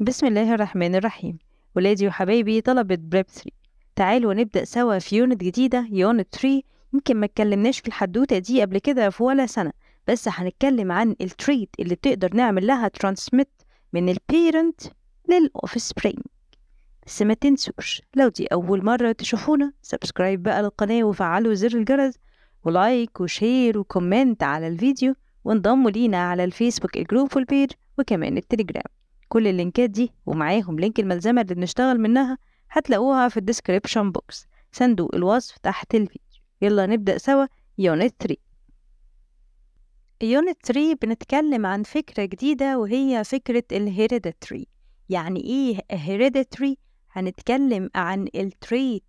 بسم الله الرحمن الرحيم ولادي وحبايبي طلبة بريب 3 تعالوا نبدأ سوا في يونت جديدة يونت 3 يمكن ما اتكلمناش في الحدوتة دي قبل كده في ولا سنة بس هنتكلم عن التريت اللي بتقدر نعمل لها ترانسميت من البيرنت للأوف سبرينج بس ما تنسوش لو دي أول مرة تشوفونا سبسكرايب بقى للقناة وفعلوا زر الجرس ولايك وشير وكومنت على الفيديو وانضموا لينا على الفيسبوك الجروب والبيج وكمان التليجرام كل اللينكات دي ومعاهم لينك الملزمة اللي بنشتغل منها هتلاقوها في الديسكريبشن بوكس صندوق الوصف تحت الفيديو يلا نبدأ سوا يونت 3 يونت 3 بنتكلم عن فكرة جديدة وهي فكرة الهيريديتري يعني ايه هيريديتري هنتكلم عن التريت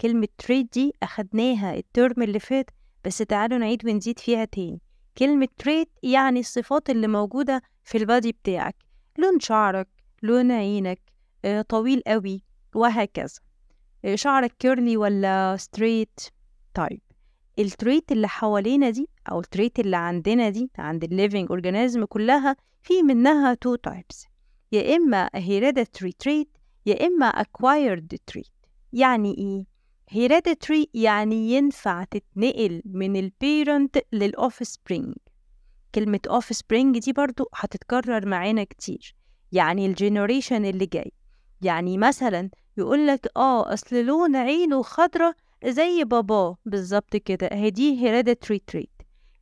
كلمة تريت دي أخدناها الترم اللي فات بس تعالوا نعيد ونزيد فيها تاني كلمة تريت يعني الصفات اللي موجودة في البادي بتاعك لون شعرك لون عينك آه، طويل قوي وهكذا آه، شعرك كيرلي ولا ستريت طيب التريت اللي حوالينا دي او التريت اللي عندنا دي عند الليفينج اورجانيزم كلها في منها تو تايبس يا اما هيريديتري تريت يا اما اكوايرد تريت يعني ايه هيريديتري يعني ينفع تتنقل من البيرنت للأوف سبرينج كلمة اوف سبرينج دي برضو هتتكرر معانا كتير يعني الجينيريشن اللي جاي يعني مثلا يقولك اه اصل لون عينه خضرة زي باباه بالظبط كده هي دي hereditary trait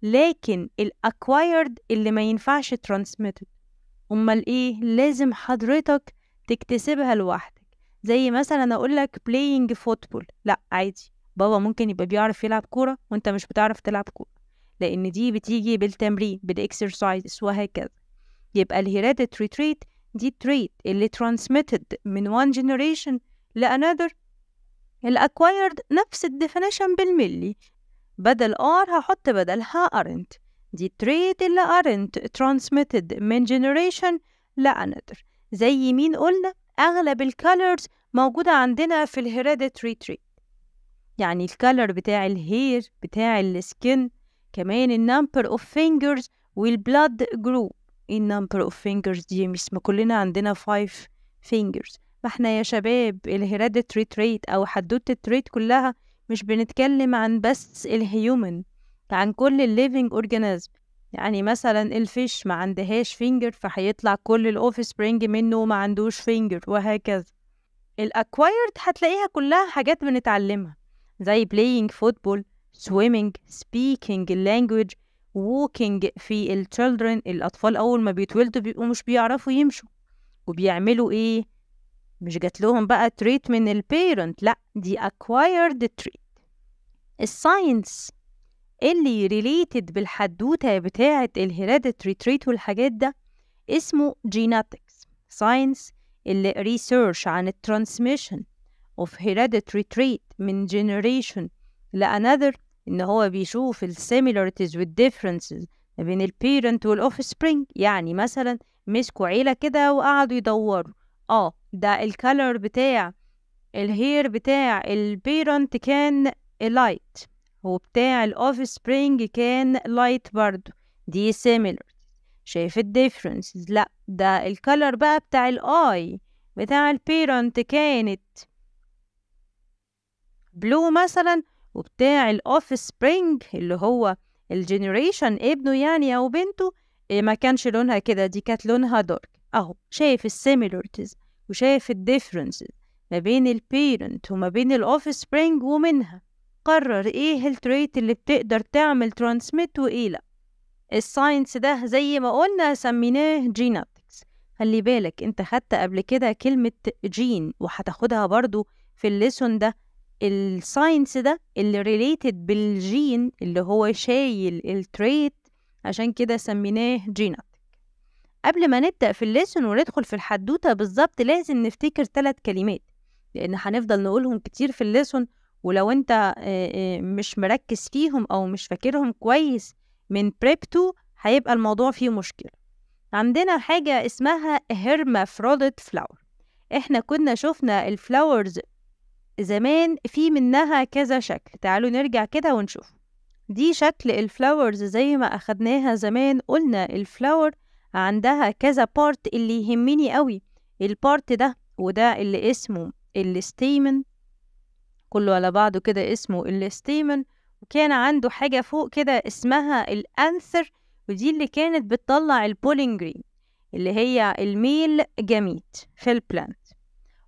لكن الاكوايرد اللي ما ينفعش ترانسميتد امال ايه لازم حضرتك تكتسبها لوحدك زي مثلا اقولك playing فوتبول لا عادي بابا ممكن يبقى بيعرف يلعب كورة وانت مش بتعرف تلعب كورة لأن دي بتيجي بالتمرين بالإكسرسايز وهكذا يبقى الهيريديتري ريتريت دي تريت اللي ترانسميتد من وان جنريشن لأنذر الأكوايرد نفس الديفينيشن بالملي بدل ار هحط بدلها ارنت دي تريت اللي ارنت transmitted من جنريشن لأنذر زي مين قلنا أغلب الكالرز موجودة عندنا في الهيريديتري تريت يعني الكالر بتاع الهير بتاع السكن كمان of fingers فينجرز blood group ايه number of fingers دي مش ما كلنا عندنا five fingers ما احنا يا شباب الهيريديتري تريت او حدوته trait كلها مش بنتكلم عن بس الهيومن عن كل الليفينج اورجانيزم يعني مثلا الفيش ما عندهاش فينجر فهيطلع كل الاوف سبرينج منه ما عندوش فينجر وهكذا الاكوايرد هتلاقيها كلها حاجات بنتعلمها زي بلاينج فوتبول swimming speaking language walking في ال children الأطفال أول ما بيتولدوا بيبقوا مش بيعرفوا يمشوا وبيعملوا إيه مش جات لهم بقى تريت من البيرنت لأ دي acquired treat الساينس اللي related بالحدوتة بتاعة الهيريديتري تريت والحاجات ده اسمه جيناتكس ساينس اللي ريسيرش عن الترانسميشن of hereditary trait من generation لانذر ان هو بيشوف السيميلاريتيز والديفرنسز ما بين البيرنت والاوف سبرينج يعني مثلا مسكوا عيله كده وقعدوا يدوروا اه ده الكالر بتاع الهير بتاع البيرنت كان لايت وبتاع الاوف سبرينج كان لايت برضو دي similar شايف differences لا ده الكالر بقى بتاع الاي بتاع البيرنت كانت بلو مثلا وبتاع الاوف سبرينج اللي هو الجنريشن ابنه يعني او بنته إيه، ما كانش لونها كده دي كانت لونها دارك اهو شايف السيميلاريتيز وشايف الديفرنسز ما بين البيرنت وما بين الاوف سبرينج ومنها قرر ايه التريت اللي بتقدر تعمل ترانسميت وايه لا الساينس ده زي ما قلنا سميناه جيناتكس خلي بالك انت خدت قبل كده كلمة جين وهتاخدها برضو في الليسون ده الساينس ده اللي ريليتد بالجين اللي هو شايل التريت عشان كده سميناه جيناتك قبل ما نبدأ في الليسن وندخل في الحدوتة بالظبط لازم نفتكر ثلاث كلمات لأن هنفضل نقولهم كتير في الليسن ولو أنت آه، آه، مش مركز فيهم أو مش فاكرهم كويس من بريب 2 هيبقى الموضوع فيه مشكلة عندنا حاجة اسمها هيرمافروديت فلاور احنا كنا شفنا الفلاورز زمان في منها كذا شكل تعالوا نرجع كده ونشوف دي شكل الفلاورز زي ما أخدناها زمان قلنا الفلاور عندها كذا بارت اللي يهمني قوي البارت ده وده اللي اسمه الستيمن كله على بعضه كده اسمه الستيمن وكان عنده حاجة فوق كده اسمها الأنثر ودي اللي كانت بتطلع البولينجرين جرين اللي هي الميل جميت في البلانت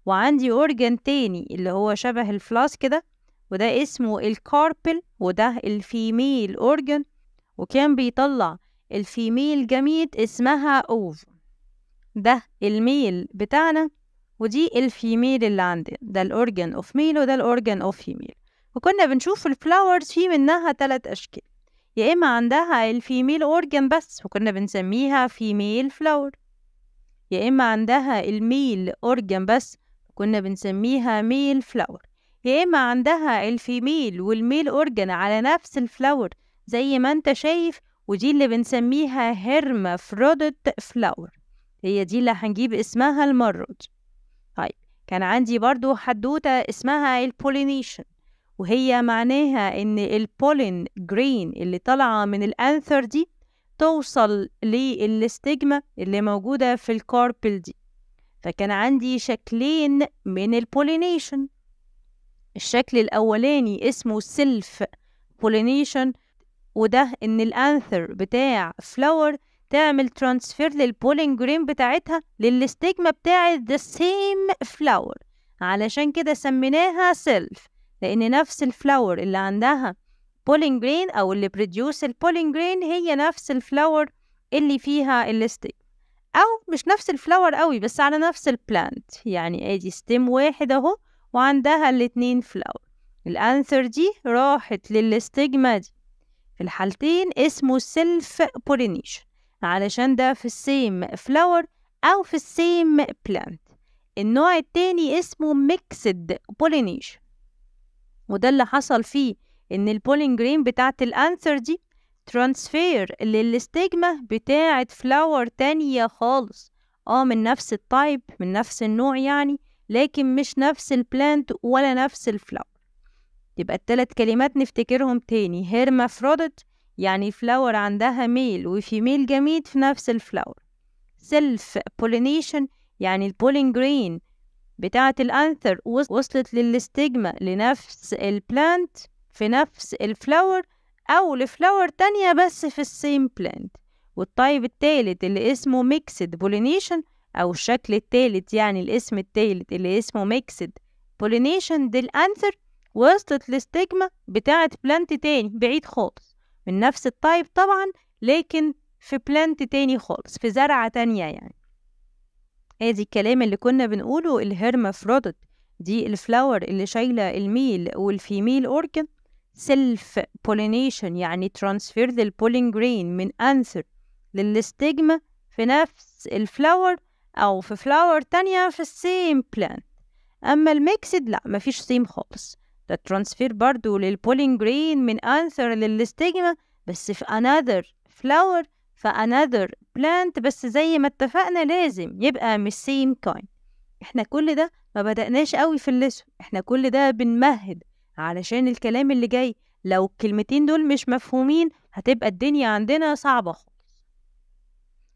وعندي أورجن تاني اللي هو شبه الفلاس كده وده اسمه الكاربل وده الفيميل أورجن وكان بيطلع الفيميل جميد اسمها أوف ده الميل بتاعنا ودي الفيميل اللي عندنا ده الأورجن أوف ميل وده الأورجن أوف فيميل وكنا بنشوف الفلاورز في منها تلات أشكال يا إما عندها الفيميل أورجن بس وكنا بنسميها فيميل فلاور يا إما عندها الميل أورجن بس كنا بنسميها ميل فلاور يا إما عندها الفيميل والميل أورجن على نفس الفلاور زي ما أنت شايف ودي اللي بنسميها فرودت فلاور هي دي اللي هنجيب اسمها المرة دي طيب كان عندي برضو حدوتة اسمها البولينيشن وهي معناها إن البولين جرين اللي طالعة من الأنثر دي توصل للاستجمة اللي موجودة في الكاربل دي فكان عندي شكلين من البولينيشن الشكل الأولاني اسمه سيلف بولينيشن وده إن الأنثر بتاع فلاور تعمل ترانسفير للبولين جرين بتاعتها للاستيجما بتاعة the same flower علشان كده سميناها سيلف لأن نفس الفلاور اللي عندها بولين جرين أو اللي بريديوس البولين جرين هي نفس الفلاور اللي فيها الاستجمة او مش نفس الفلاور قوي بس على نفس البلانت يعني ادي ستيم واحد اهو وعندها الاتنين فلاور الانثر دي راحت للاستجما دي في الحالتين اسمه سيلف بولينيشن علشان ده في السيم فلاور او في السيم بلانت النوع التاني اسمه ميكسد بولينيشن وده اللي حصل فيه ان البولين جرين بتاعت الانثر دي ترانسفير للاستجمة بتاعة فلاور تانية خالص اه من نفس التايب من نفس النوع يعني لكن مش نفس البلانت ولا نفس الفلاور يبقى التلات كلمات نفتكرهم تاني هيرمافرودت يعني فلاور عندها ميل ميل جميد في نفس الفلاور سيلف بولينيشن يعني البولين جرين بتاعة الأنثر وصلت للاستجمة لنفس البلانت في نفس الفلاور أو لفلاور تانية بس في السيم بلانت والطيب التالت اللي اسمه ميكسد بولينيشن أو الشكل التالت يعني الاسم التالت اللي اسمه ميكسد بولينيشن دي الأنثر وصلت لستيجما بتاعة بلانت تاني بعيد خالص من نفس الطيب طبعا لكن في بلانت تاني خالص في زرعة تانية يعني ادي الكلام اللي كنا بنقوله الهرمافرودت دي الفلاور اللي شايلة الميل والفيميل أورجن سيلف بولينيشن يعني ترانسفير البولين جرين من أنثر للستجما في نفس الفلاور أو في فلاور تانية في السيم بلانت أما الميكسد لأ مفيش سيم خالص ده ترانسفير برضو للبولين جرين من أنثر للستجما بس في another flower في another plant بس زي ما اتفقنا لازم يبقى مش same kind احنا كل ده ما بدأناش قوي في اللسو احنا كل ده بنمهد علشان الكلام اللي جاي لو الكلمتين دول مش مفهومين هتبقى الدنيا عندنا صعبة خالص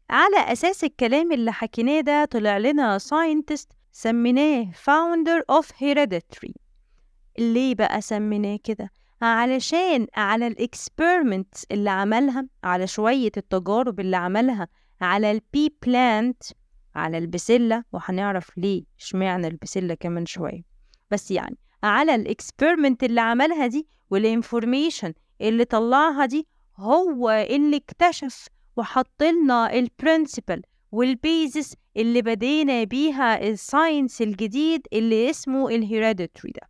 على أساس الكلام اللي حكيناه ده طلع لنا ساينتست سميناه founder of hereditary ليه بقى سميناه كده؟ علشان على الاكسبيرمنت اللي عملها على شوية التجارب اللي عملها على البي بلانت على البسلة وهنعرف ليه اشمعنى البسلة كمان شوية بس يعني على الاكسبيرمنت اللي عملها دي والانفورميشن اللي طلعها دي هو اللي اكتشف وحط لنا البرنسبل والبيزس اللي بدينا بيها الساينس الجديد اللي اسمه الهيريديتري ده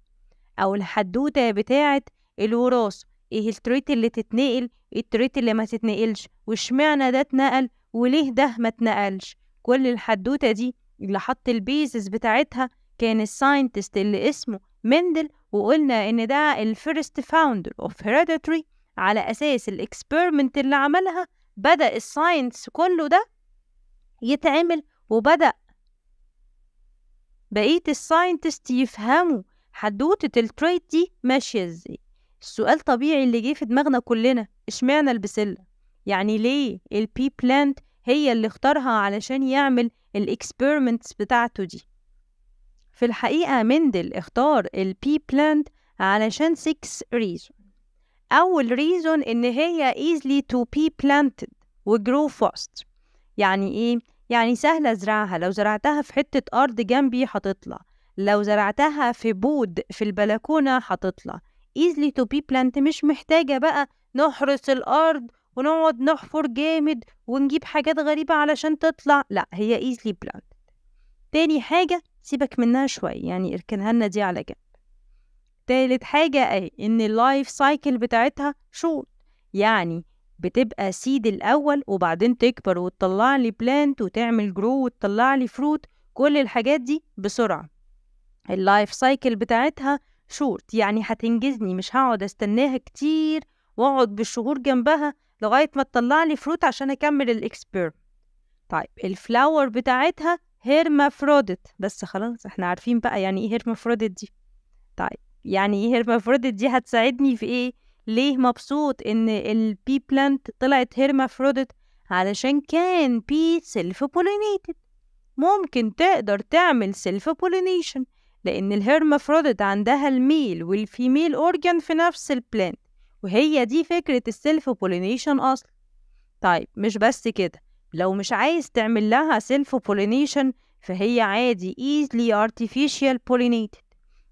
او الحدوته بتاعه الوراثه ايه التريت اللي تتنقل ايه التريت اللي ما تتنقلش واشمعنى ده اتنقل وليه ده ما اتنقلش كل الحدوته دي اللي حط البيزس بتاعتها كان الساينتست اللي اسمه مندل وقلنا إن ده الفيرست فاوندر أوف هيريديتري على أساس الإكسبيرمنت اللي عملها بدأ الساينس كله ده يتعمل وبدأ بقية الساينتست يفهموا حدوتة التريت دي ماشية ازاي السؤال طبيعي اللي جه في دماغنا كلنا اشمعنى البسلة يعني ليه البي بلانت هي اللي اختارها علشان يعمل الاكسبيرمنتس بتاعته دي في الحقيقة مندل اختار البي بلانت علشان 6 reason أول reason إن هي easily to be planted و grow fast يعني إيه؟ يعني سهلة أزرعها لو زرعتها في حتة أرض جنبي هتطلع لو زرعتها في بود في البلكونة هتطلع easily to be planted مش محتاجة بقى نحرس الأرض ونقعد نحفر جامد ونجيب حاجات غريبة علشان تطلع لأ هي easily planted تاني حاجة سيبك منها شوي يعني اركنها لنا دي على جنب تالت حاجة أي إن اللايف سايكل بتاعتها شورت يعني بتبقى سيد الأول وبعدين تكبر وتطلع لي بلانت وتعمل جرو وتطلع لي فروت كل الحاجات دي بسرعة اللايف سايكل بتاعتها شورت يعني هتنجزني مش هقعد استناها كتير واقعد بالشهور جنبها لغاية ما تطلع لي فروت عشان اكمل الإكسبير طيب الفلاور بتاعتها هيرمافروديت بس خلاص احنا عارفين بقى يعني ايه هيرمافروديت دي طيب يعني ايه هيرمافروديت دي هتساعدني في ايه ليه مبسوط ان البي بلانت طلعت هيرمافروديت علشان كان بي سيلف بولينيتد ممكن تقدر تعمل سيلف بولينيشن لأن الهيرمافروديت عندها الميل والفيميل أورجان في نفس البلانت وهي دي فكرة السيلف بولينيشن أصلا طيب مش بس كده لو مش عايز تعمل لها سيلف بولينيشن فهي عادي easily artificial pollinated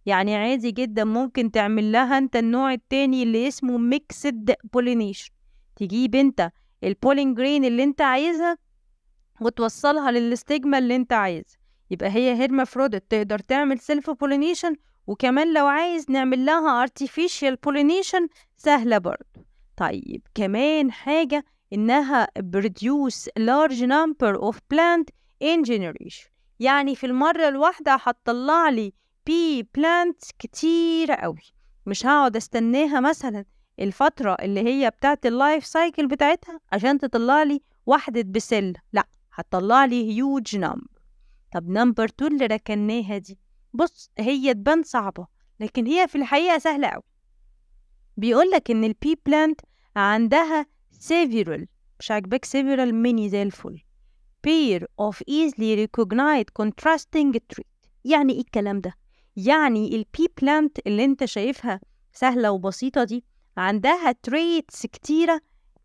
يعني عادي جدا ممكن تعمل لها انت النوع التاني اللي اسمه ميكسد بولينيشن تجيب انت البولين جرين اللي انت عايزها وتوصلها للاستجما اللي انت عايزها يبقى هي هيرمافروديت تقدر تعمل سيلف بولينيشن وكمان لو عايز نعمل لها artificial pollination سهلة برضو طيب كمان حاجة إنها produce large number of plant in generation يعني في المرة الواحدة هتطلع لي بي بلانت كتير قوي مش هقعد استناها مثلا الفترة اللي هي بتاعت اللايف سايكل بتاعتها عشان تطلع لي واحدة بسلة لا هتطلع لي هيوج نمبر طب نمبر تو اللي ركناها دي بص هي تبان صعبة لكن هي في الحقيقة سهلة قوي بيقولك إن البي بلانت عندها several عاجبك several many زي الفل pair of easily recognized contrasting trait يعني ايه الكلام ده يعني البي بلانت اللي انت شايفها سهله وبسيطه دي عندها تريتس كتيره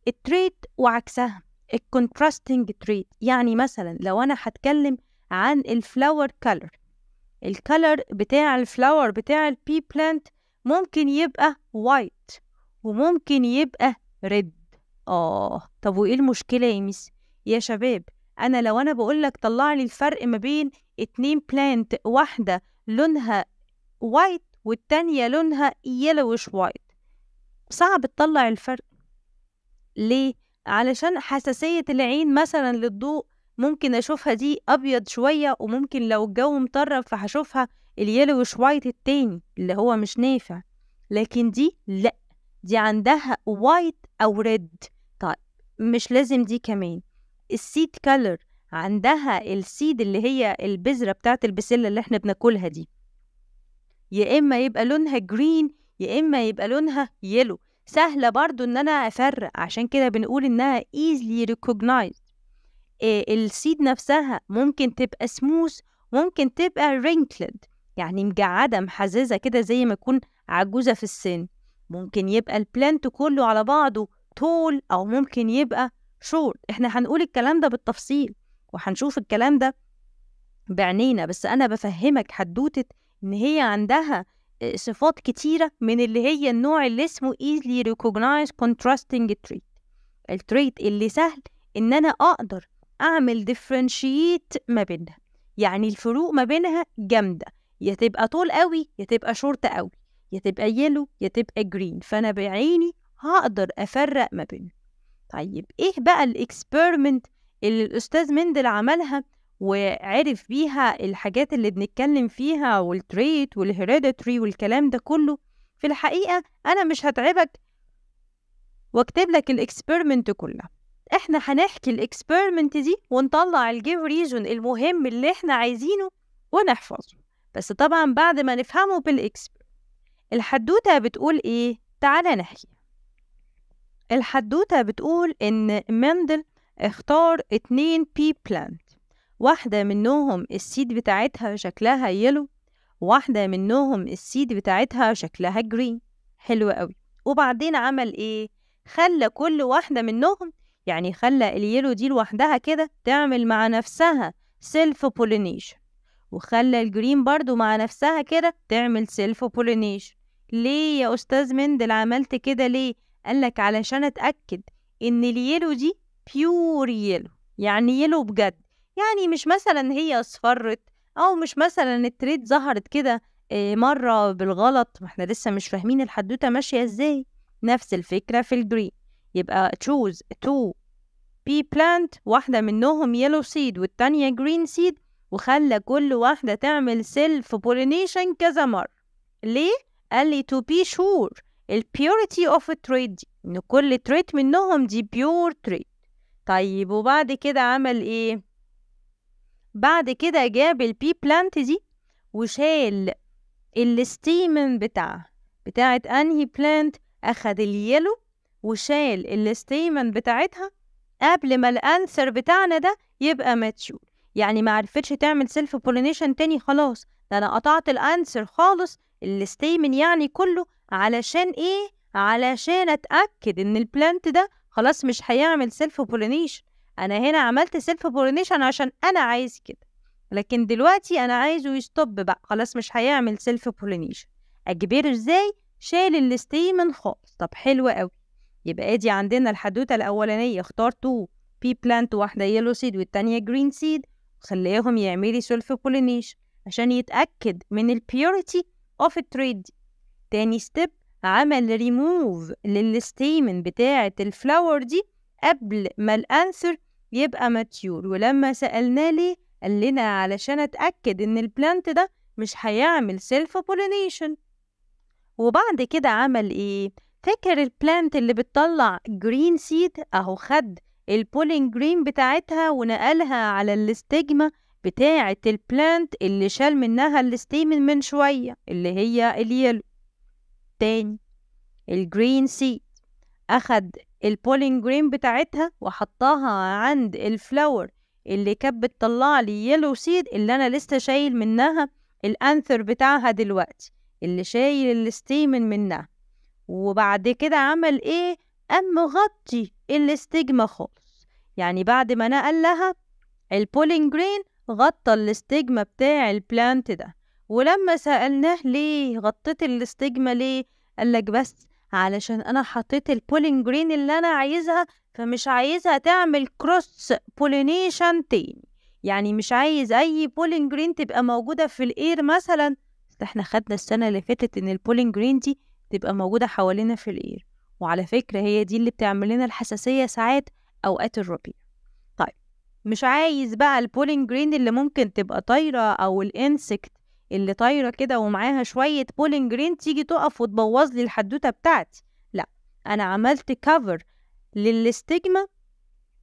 التريت وعكسها الكونتراستنج تريت يعني مثلا لو انا هتكلم عن الفلاور كلر الكلر بتاع الفلاور بتاع البي بلانت ممكن يبقى وايت وممكن يبقى ريد آه طب وإيه المشكلة يا ميس؟ يا شباب أنا لو أنا بقولك طلع لي الفرق ما بين اتنين بلانت واحدة لونها وايت والتانية لونها يلوش وايت صعب تطلع الفرق ليه؟ علشان حساسية العين مثلا للضوء ممكن أشوفها دي أبيض شوية وممكن لو الجو مطرب فهشوفها اليلوش وايت التاني اللي هو مش نافع لكن دي لأ دي عندها وايت أو ريد مش لازم دي كمان السيد كالر عندها السيد اللي هي البذرة بتاعت البسلة اللي احنا بناكلها دي يا إما يبقى لونها جرين يا إما يبقى لونها يلو سهلة برضو إن أنا أفرق عشان كده بنقول إنها easily recognized آه، السيد نفسها ممكن تبقى سموث ممكن تبقى رينكلد يعني مجعدة محززة كده زي ما يكون عجوزة في السن ممكن يبقى البلانت كله على بعضه طول أو ممكن يبقى شور إحنا هنقول الكلام ده بالتفصيل وهنشوف الكلام ده بعنينا بس أنا بفهمك حدوتة إن هي عندها آه، صفات كتيرة من اللي هي النوع اللي اسمه easily recognized contrasting trait التريت اللي سهل إن أنا أقدر أعمل differentiate ما بينها يعني الفروق ما بينها جامدة يا تبقى طول قوي يا تبقى شورت قوي يا تبقى يلو يا تبقى جرين فأنا بعيني هقدر أفرق ما بينهم طيب إيه بقى الإكسبيرمنت اللي الأستاذ مندل عملها وعرف بيها الحاجات اللي بنتكلم فيها والتريت والهيريديتري والكلام ده كله في الحقيقة أنا مش هتعبك واكتب لك الاكسبيرمنت كلها احنا هنحكي الاكسبيرمنت دي ونطلع الجيف ريجون المهم اللي احنا عايزينه ونحفظه بس طبعا بعد ما نفهمه بالاكسبيرمنت الحدوتة بتقول ايه تعالى نحكي الحدوتة بتقول إن مندل اختار اتنين بي بلانت واحدة منهم السيد بتاعتها شكلها يلو واحدة منهم السيد بتاعتها شكلها جرين حلو قوي وبعدين عمل ايه خلى كل واحدة منهم يعني خلى اليلو دي لوحدها كده تعمل مع نفسها سيلف بولينيشن وخلى الجرين برضو مع نفسها كده تعمل سيلف بولينيشن ليه يا أستاذ مندل عملت كده ليه قال لك علشان أتأكد إن اليلو دي بيور يلو يعني يلو بجد يعني مش مثلا هي اصفرت أو مش مثلا التريد ظهرت كده آه، مرة بالغلط ما احنا لسه مش فاهمين الحدوتة ماشية ازاي نفس الفكرة في الجري يبقى choose two بي بلانت واحدة منهم يلو سيد والتانية جرين سيد وخلى كل واحدة تعمل سيلف بولينيشن كذا مرة ليه؟ قال لي to be sure البيوريتي اوف تريد دي ان كل trait منهم دي بيور trait طيب وبعد كده عمل ايه بعد كده جاب البي بلانت دي وشال الستيمن بتاعها بتاعت انهي بلانت اخد اليلو وشال الستيمن بتاعتها قبل ما الانسر بتاعنا ده يبقى ماتشور يعني ما عرفتش تعمل سيلف بولينيشن تاني خلاص ده انا قطعت الانسر خالص الستيمن يعني كله علشان ايه علشان اتاكد ان البلانت ده خلاص مش هيعمل سيلف بولينيشن انا هنا عملت سيلف بولينيشن عشان انا عايز كده لكن دلوقتي انا عايزه يستوب بقى خلاص مش هيعمل سيلف بولينيشن اجبره ازاي شال الاستيمن خالص طب حلو قوي يبقى ادي عندنا الحدوته الاولانيه اختار تو بي بلانت واحده يلو سيد والتانيه جرين سيد خليهم يعملي سيلف بولينيشن عشان يتاكد من البيوريتي اوف التريد دي تاني ستيب عمل ريموف للستيمن بتاعة الفلاور دي قبل ما الانثر يبقى ماتيور ولما سألناه ليه قال لنا علشان اتأكد ان البلانت ده مش هيعمل سيلف بولينيشن وبعد كده عمل ايه فاكر البلانت اللي بتطلع جرين سيد اهو خد البولين جرين بتاعتها ونقلها على الاستجمة بتاعة البلانت اللي شال منها الاستيمن من شوية اللي هي اليلو التاني الجرين سيد أخد البولين جرين بتاعتها وحطها عند الفلاور اللي كانت بتطلع لي يلو سيد اللي أنا لسه شايل منها الأنثر بتاعها دلوقتي اللي شايل الستيمن منها وبعد كده عمل إيه؟ قام مغطي الاستجمة خالص يعني بعد ما نقل لها البولين جرين غطى الاستجمة بتاع البلانت ده ولما سألناه ليه غطيت الاستجمة ليه قالك بس علشان انا حطيت البولين جرين اللي انا عايزها فمش عايزها تعمل كروس بولينيشن تاني يعني مش عايز اي بولين جرين تبقى موجودة في الاير مثلا احنا خدنا السنة اللي فاتت ان البولين جرين دي تبقى موجودة حوالينا في الاير وعلى فكرة هي دي اللي بتعمل لنا الحساسية ساعات اوقات الربيع طيب مش عايز بقى البولين جرين اللي ممكن تبقى طايرة او الانسكت اللي طايره كده ومعاها شويه بولين جرين تيجي تقف وتبوظ لي الحدوته بتاعتي لا انا عملت كفر للاستجمة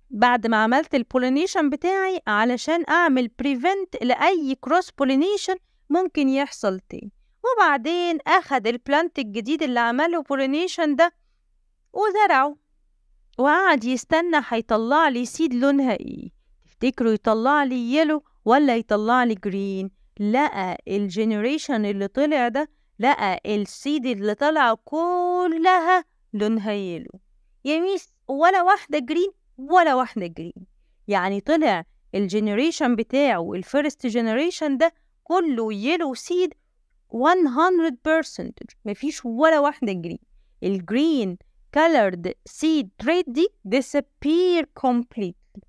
بعد ما عملت البولينيشن بتاعي علشان اعمل بريفنت لاي كروس بولينيشن ممكن يحصل تاني وبعدين اخد البلانت الجديد اللي عمله بولينيشن ده وزرعه وقعد يستنى هيطلع لي سيد لونها ايه تفتكروا يطلع لي يلو ولا يطلع لي جرين لقى الجنريشن اللي طلع ده لقى السيد اللي طالعة كلها لونها يلو يميس ولا واحدة جرين ولا واحدة جرين يعني طلع الجنريشن بتاعه الفيرست جنريشن ده كله يلو سيد 100% مفيش ولا واحدة جرين الجرين colored seed trait دي disappear completely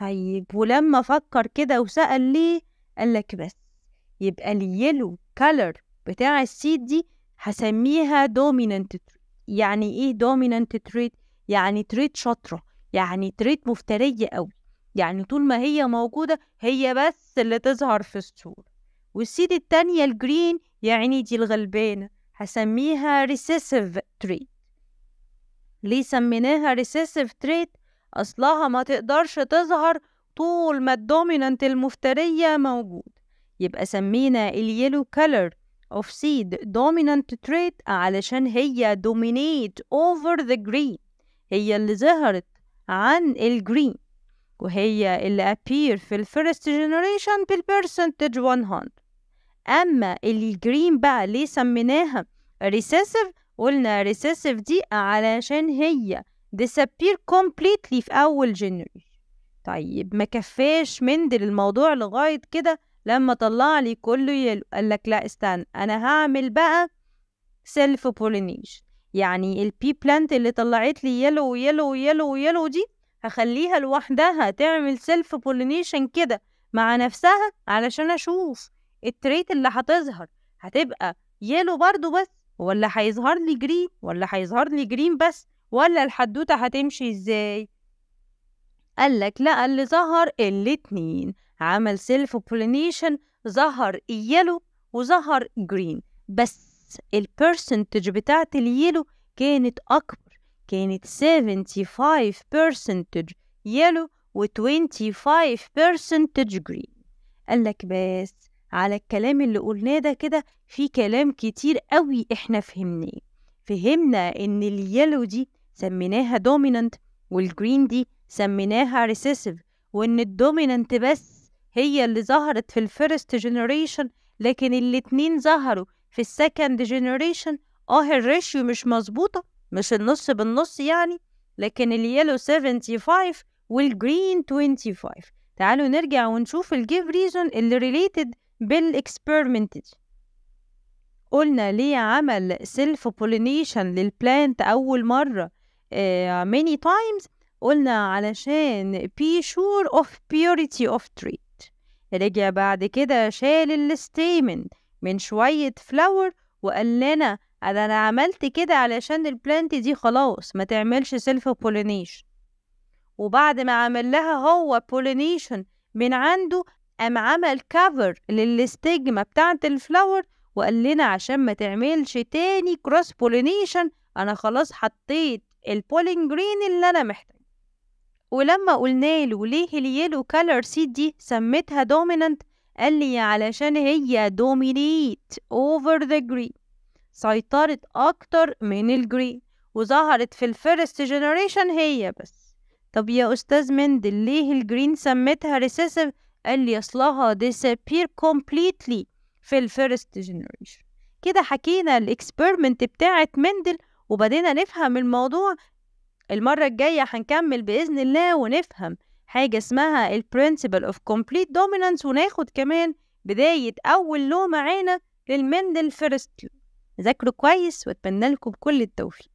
طيب ولما فكر كده وسأل ليه قال لك بس يبقى اليلو color بتاع السيد دي هسميها dominant يعني ايه dominant تريت يعني تريت شاطره يعني تريت مفتريه قوي يعني طول ما هي موجوده هي بس اللي تظهر في الصوره والسيد التانية الجرين يعني دي الغلبانه هسميها recessive تريت ليه سميناها recessive تريت اصلها ما تقدرش تظهر طول ما الدومينانت المفتريه موجود يبقى سمينا اليلو color of seed dominant trait علشان هي dominate over the green هي اللي ظهرت عن الجرين وهي اللي appear في ال first generation بال percentage 100 أما الجرين بقى ليه سميناها recessive قلنا recessive دي علشان هي disappear completely في أول generation طيب ما كفاش مندل الموضوع لغاية كده لما طلع لي كله يلو قال لك لا استنى انا هعمل بقى سيلف بولينيشن يعني البي بلانت اللي طلعت لي يلو ويلو ويلو ويلو دي هخليها لوحدها تعمل سيلف بولينيشن كده مع نفسها علشان اشوف التريت اللي هتظهر هتبقى يلو برضو بس ولا هيظهر لي جرين ولا هيظهر لي جرين بس ولا الحدوتة هتمشي ازاي قالك لا اللي ظهر الاتنين عمل سيلف بولينيشن ظهر يلو وظهر جرين بس البرسنتج بتاعت اليلو كانت أكبر كانت 75% يلو و 25% جرين قال لك بس على الكلام اللي قلناه ده كده في كلام كتير قوي احنا فهمناه فهمنا ان اليلو دي سميناها دومينانت والجرين دي سميناها ريسيسيف وان الدومينانت بس هي اللي ظهرت في الفيرست جينيريشن لكن الاتنين ظهروا في السكند جينيريشن اه الريشيو مش مظبوطة مش النص بالنص يعني لكن اليلو 75 والجرين 25 تعالوا نرجع ونشوف الجيف ريزون اللي ريليتد بالاكسبيرمنت دي قلنا ليه عمل سيلف بولينيشن للبلانت أول مرة ميني آه، many times قلنا علشان be sure of purity of tree رجع بعد كده شال الستيمن من شوية فلاور وقال لنا أنا, أنا عملت كده علشان البلانت دي خلاص ما تعملش سيلف بولينيشن وبعد ما عمل لها هو بولينيشن من عنده قام عمل كفر للستيجما بتاعة الفلاور وقال لنا عشان ما تعملش تاني كروس بولينيشن أنا خلاص حطيت البولين جرين اللي أنا محتاجه ولما قلنا له ليه اليلو كالر seed دي سميتها dominant قال لي علشان هي دومينيت اوفر ذا جري سيطرت اكتر من الجري وظهرت في الفيرست جنريشن هي بس طب يا استاذ مندل ليه الجرين سميتها ريسيسيف قال لي اصلها disappear completely في الفيرست جنريشن كده حكينا الاكسبيرمنت بتاعت مندل وبدينا نفهم الموضوع المرة الجاية هنكمل بإذن الله ونفهم حاجة اسمها ال Principle of Complete Dominance وناخد كمان بداية أول لو معانا للمندل فيرست ذاكروا كويس واتمنى لكم كل التوفيق